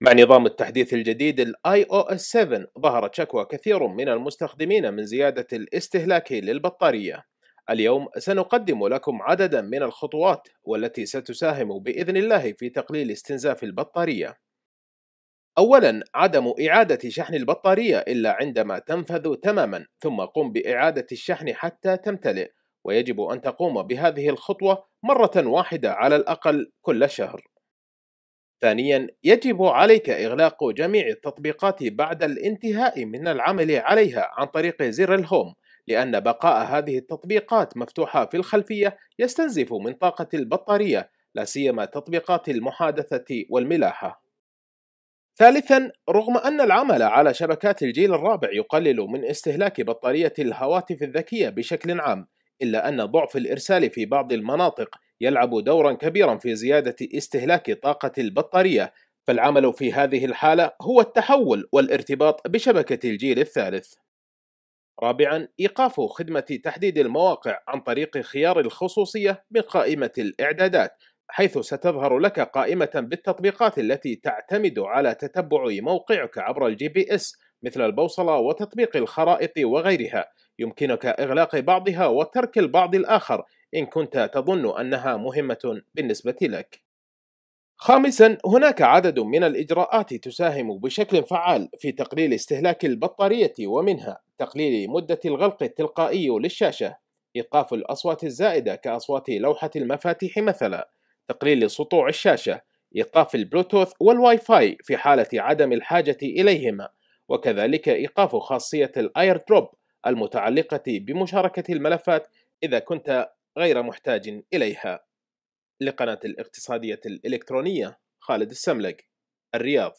مع نظام التحديث الجديد الاي او اس 7 ظهرت شكوى كثير من المستخدمين من زيادة الاستهلاك للبطارية. اليوم سنقدم لكم عددا من الخطوات والتي ستساهم بإذن الله في تقليل استنزاف البطارية. أولا عدم إعادة شحن البطارية إلا عندما تنفذ تماما ثم قم بإعادة الشحن حتى تمتلئ ويجب أن تقوم بهذه الخطوة مرة واحدة على الأقل كل شهر. ثانيا يجب عليك إغلاق جميع التطبيقات بعد الانتهاء من العمل عليها عن طريق زر الهوم لأن بقاء هذه التطبيقات مفتوحة في الخلفية يستنزف من طاقة البطارية لا سيما تطبيقات المحادثة والملاحة. ثالثا رغم أن العمل على شبكات الجيل الرابع يقلل من استهلاك بطارية الهواتف الذكية بشكل عام إلا أن ضعف الإرسال في بعض المناطق يلعب دورا كبيرا في زيادة استهلاك طاقة البطارية فالعمل في هذه الحالة هو التحول والارتباط بشبكة الجيل الثالث رابعا إيقاف خدمة تحديد المواقع عن طريق خيار الخصوصية من قائمة الإعدادات حيث ستظهر لك قائمة بالتطبيقات التي تعتمد على تتبع موقعك عبر الجي بي اس مثل البوصلة وتطبيق الخرائط وغيرها يمكنك إغلاق بعضها وترك البعض الآخر إن كنت تظن أنها مهمة بالنسبة لك. خامسا هناك عدد من الإجراءات تساهم بشكل فعال في تقليل استهلاك البطارية ومنها تقليل مدة الغلق التلقائي للشاشة إيقاف الأصوات الزائدة كأصوات لوحة المفاتيح مثلا تقليل سطوع الشاشة إيقاف البلوتوث والواي فاي في حالة عدم الحاجة إليهما وكذلك إيقاف خاصية الآير دروب المتعلقة بمشاركة الملفات إذا كنت غير محتاج إليها لقناة الاقتصادية الإلكترونية خالد السملق الرياض